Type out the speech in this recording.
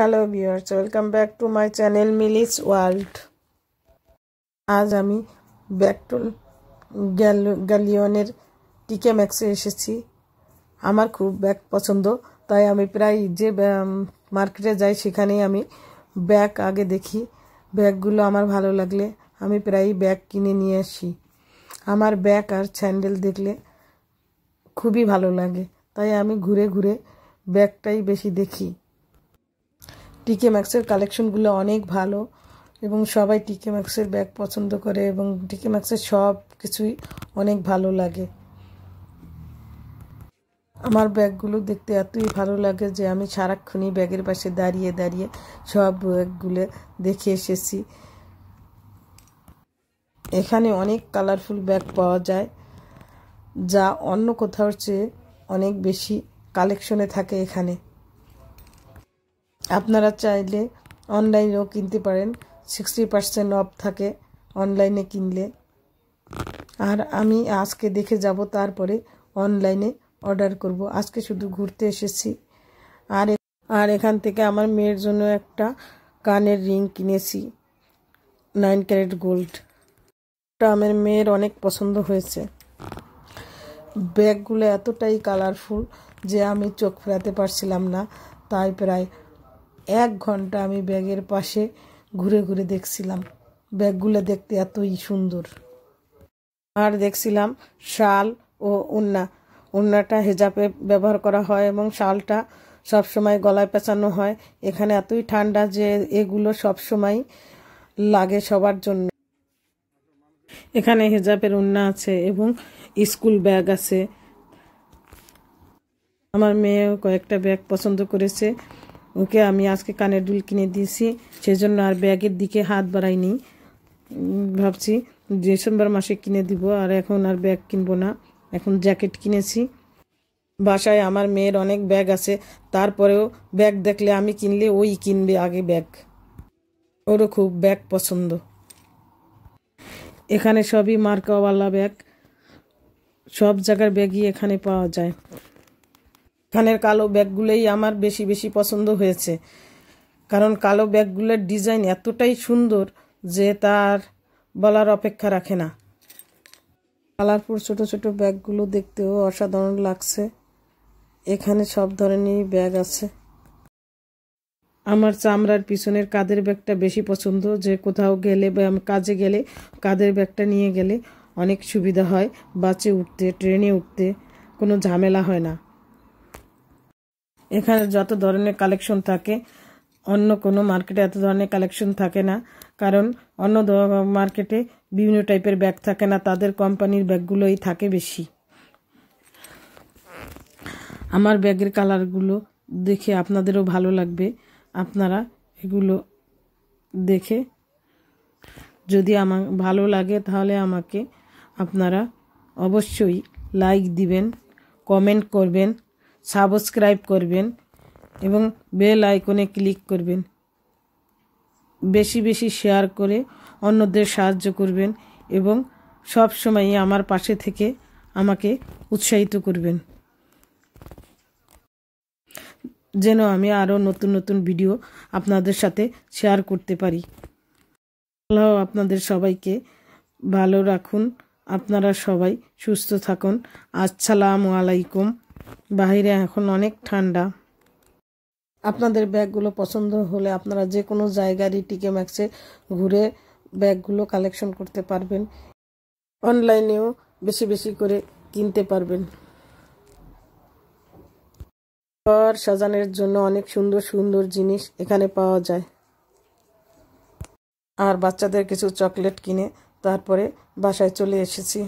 hello viewers welcome back to my channel Milis world আজ আমি ব্যাকটুল গ্যালিয়নের টিকে ম্যাক্সে এসেছি আমার খুব ব্যাগ পছন্দ তাই আমি প্রায় যে মার্কেটে যাই সেখানেই আমি ব্যাগ আগে দেখি ব্যাগগুলো আমার ভালো লাগলে আমি প্রায়ই ব্যাগ কিনে নিয়ে আসি আমার ব্যাগ আর স্যান্ডেল দেখলে খুবই ভালো লাগে তাই আমি ঘুরে ঘুরে ব্যাগটাই বেশি দেখি টিকে ম্যাক্সের কালেকশনগুলো অনেক ভালো এবং সবাই টিকে ম্যাক্সের ব্যাগ পছন্দ করে এবং টিকে ম্যাক্সের সব কিছুই অনেক ভালো লাগে আমার ব্যাগগুলো দেখতে এতই ভালো লাগে যে আমি সারাক্ষণই ব্যাগের পাশে দাঁড়িয়ে দাঁড়িয়ে সব ব্যাগগুলো দেখে এসেছি এখানে অনেক কালারফুল ব্যাগ পাওয়া যায় যা অন্য কোথাও চেয়ে অনেক বেশি কালেকশনে থাকে এখানে আপনারা চাইলে অনলাইনেও কিনতে পারেন সিক্সটি পার্সেন্ট অফ থাকে অনলাইনে কিনলে আর আমি আজকে দেখে যাব তারপরে অনলাইনে অর্ডার করব আজকে শুধু ঘুরতে এসেছি আর আর এখান থেকে আমার মেয়ের জন্য একটা কানের রিং কিনেছি নাইন ক্যারেট গোল্ড ওটা আমার মেয়ের অনেক পছন্দ হয়েছে ব্যাগগুলো এতটাই কালারফুল যে আমি চোখ ফেরাতে পারছিলাম না তাই প্রায় এক ঘন্টা আমি ব্যাগের পাশে ঘুরে ঘুরে দেখছিলাম ব্যাগগুলো দেখতে এতই সুন্দর আর দেখছিলাম শাল ও উন্না উন্নাটা হেজাপে ব্যবহার করা হয় এবং শালটা সব সময় গলায় পেঁচানো হয় এখানে এতই ঠান্ডা যে এগুলো সব সময় লাগে সবার জন্য এখানে হেজাবের উন্না আছে এবং স্কুল ব্যাগ আছে আমার মেয়েও কয়েকটা ব্যাগ পছন্দ করেছে ওকে আমি আজকে কানের দুল কিনে দিয়েছি সেজন্য আর ব্যাগের দিকে হাত বাড়াইনি ভাবছি ডিসেম্বর মাসে কিনে দিব আর এখন আর ব্যাগ কিনবো না এখন জ্যাকেট কিনেছি বাসায় আমার মেয়ের অনেক ব্যাগ আছে তারপরেও ব্যাগ দেখলে আমি কিনলে ওই কিনবে আগে ব্যাগ ওরও খুব ব্যাগ পছন্দ এখানে সবই মার্কাওয়ালা ব্যাগ সব জায়গার ব্যাগই এখানে পাওয়া যায় কানের কালো ব্যাগগুলোই আমার বেশি বেশি পছন্দ হয়েছে কারণ কালো ব্যাগগুলোর ডিজাইন এতটাই সুন্দর যে তার বলার অপেক্ষা রাখে না কালারফুল ছোট ছোট ব্যাগগুলো দেখতেও অসাধারণ লাগছে এখানে সব ধরনেরই ব্যাগ আছে আমার চামড়ার পিছনের কাদের ব্যাগটা বেশি পছন্দ যে কোথাও গেলে বা কাজে গেলে কাদের ব্যাগটা নিয়ে গেলে অনেক সুবিধা হয় বাসে উঠতে ট্রেনে উঠতে কোনো ঝামেলা হয় না এখানে যত ধরনের কালেকশন থাকে অন্য কোনো মার্কেটে এত ধরনের কালেকশন থাকে না কারণ অন্য মার্কেটে বিভিন্ন টাইপের ব্যাগ থাকে না তাদের কোম্পানির ব্যাগগুলোই থাকে বেশি আমার ব্যাগের কালারগুলো দেখে আপনাদেরও ভালো লাগবে আপনারা এগুলো দেখে যদি আমার ভালো লাগে তাহলে আমাকে আপনারা অবশ্যই লাইক দিবেন কমেন্ট করবেন সাবস্ক্রাইব করবেন এবং বেল আইকনে ক্লিক করবেন বেশি বেশি শেয়ার করে অন্যদের সাহায্য করবেন এবং সব সময় আমার পাশে থেকে আমাকে উৎসাহিত করবেন যেন আমি আরও নতুন নতুন ভিডিও আপনাদের সাথে শেয়ার করতে পারি ভালো আপনাদের সবাইকে ভালো রাখুন আপনারা সবাই সুস্থ থাকুন আসসালামু আলাইকুম বাহিরে এখন অনেক ঠান্ডা আপনাদের ব্যাগগুলো পছন্দ হলে আপনারা যে কোনো জায়গারই টিকে ম্যাক্সে ঘুরে ব্যাগগুলো কালেকশন করতে পারবেন অনলাইনেও বেশি বেশি করে কিনতে পারবেন ঘর সাজানোর জন্য অনেক সুন্দর সুন্দর জিনিস এখানে পাওয়া যায় আর বাচ্চাদের কিছু চকলেট কিনে তারপরে বাসায় চলে এসেছি